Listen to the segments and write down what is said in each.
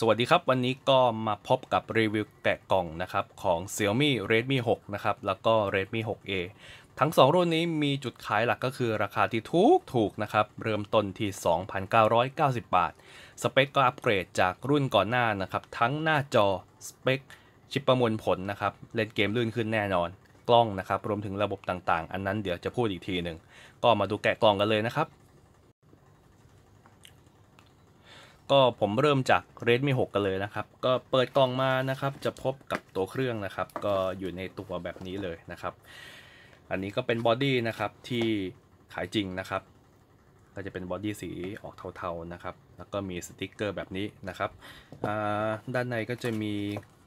สวัสดีครับ วันนี้ก็มาพบกับรีวิวแกะกล่องนะครับของ Xiaomi Redmi 6 นะครับแล้วก็ Redmi 6A ทั้ง 2 รุ่นนี้มีจุดขายหลักก็คือ ราคาที่ถูกถูกนะครับเริ่มต้นที่ 2,990 บาท สเปคก็อัปเกรดจากรุ่นก่อนหน้านะครับ ทั้งหน้าจอสเปค ชิปประมวลผลนะครับเล่นเกมลื่นขึ้นแน่นอน กล้องนะครับ รวมถึงระบบต่างๆ อันนั้นเดี๋ยวจะพูดอีกทีหนึ่ง ก็มาดูแกะกล่องกันเลยนะครับก็ผมเริ่มจาก Redmi 6 กันเลยนะครับ ก็เปิดกล่องมานะครับจะพบกับตัวเครื่องนะครับ ก็อยู่ในตัวแบบนี้เลยนะครับ อันนี้ก็เป็นบอดี้นะครับที่ขายจริงนะครับก็จะเป็นบอดี้สีออกเทาๆนะครับแล้วก็มีสติกเกอร์แบบนี้นะครับด้านในก็จะมี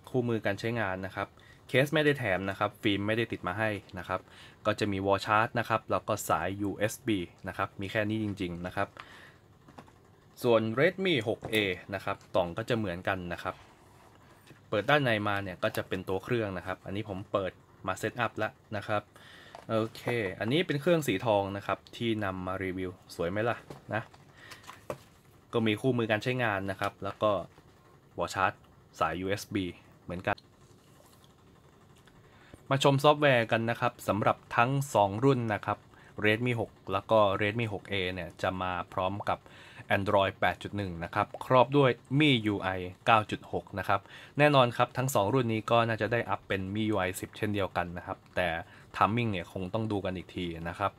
คู่มือการใช้งานนะครับเคสไม่ได้แถมนะครับ ฟิล์มไม่ได้ติดมาให้นะครับ ก็จะมีวอลชาร์ตนะครับแล้วก็สาย USB นะครับมีแค่นี้จริง ๆ นะครับส่วน Redmi 6A นะครับต่องก็จะเหมือนกันนะครับ เปิดด้านในมาเนี่ยก็จะเป็นตัวเครื่องนะครับ อันนี้ผมเปิดมาเซตอัพแล้วนะครับ โอเค อันนี้เป็นเครื่องสีทองนะครับที่นำมารีวิว สวยไหมล่ะนะ ก็มีคู่มือการใช้งานนะครับ แล้วก็วอชาร์จสาย USB เหมือนกัน มาชมซอฟต์แวร์กันนะครับสำหรับทั้ง 2 รุ่นนะครับ Redmi 6แล้วก็ Redmi 6A เนี่ยจะมาพร้อมกับ Android 8.1 นะครับ ครอบด้วย MIUI 9.6 นะครับ แน่นอนครับ ทั้ง 2 รุ่นนี้ก็น่าจะได้อัพเป็น MIUI 10 เช่นเดียวกันนะครับ แต่ทัมมิ่งเนี่ยคงต้องดูกันอีกทีนะครับ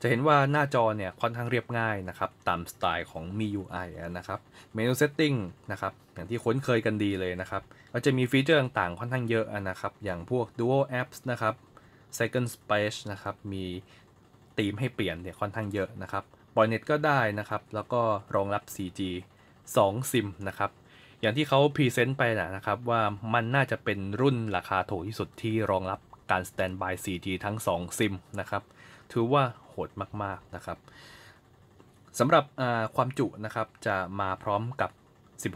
จะเห็นว่าหน้าจอเนี่ยค่อนข้างเรียบง่ายนะครับ ตามสไตล์ของ MIUI นะครับ เมนูเซตติ้งนะครับ อย่างที่คุ้นเคยกันดีเลยนะครับก็จะมีฟีเจอร์ต่างๆค่อนข้างเยอะนะครับ อย่างพวก Dual Apps นะครับ Second Space นะครับ มีธีมให้เปลี่ยนเนี่ยค่อนข้างเยอะนะครับปล่อยเน็ตก็ได้นะครับ แล้วก็รองรับ 4G 2ซิมนะครับ อย่างที่เขาพรีเซนต์ไปนะครับ ว่ามันน่าจะเป็นรุ่นราคาถูกที่สุดที่รองรับการสแตนบาย 4G ทั้ง 2 ซิมนะครับ ถือว่าโหดมากๆนะครับสำหรับความจุนะครับ จะมาพร้อมกับ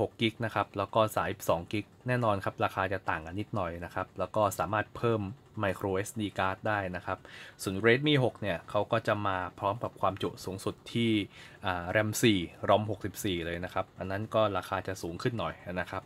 16กิกนะครับ แล้วก็สาย2กิกแน่นอนครับ ราคาจะต่างกันนิดหน่อยนะครับ แล้วก็สามารถเพิ่ม micro SD card ได้นะครับ ส่วน Redmi 6 เนี่ยเขาก็จะมาพร้อมกับความจุสูงสุดที่ RAM 4 ROM 64 เลยนะครับ อันนั้นก็ราคาจะสูงขึ้นหน่อยนะครับ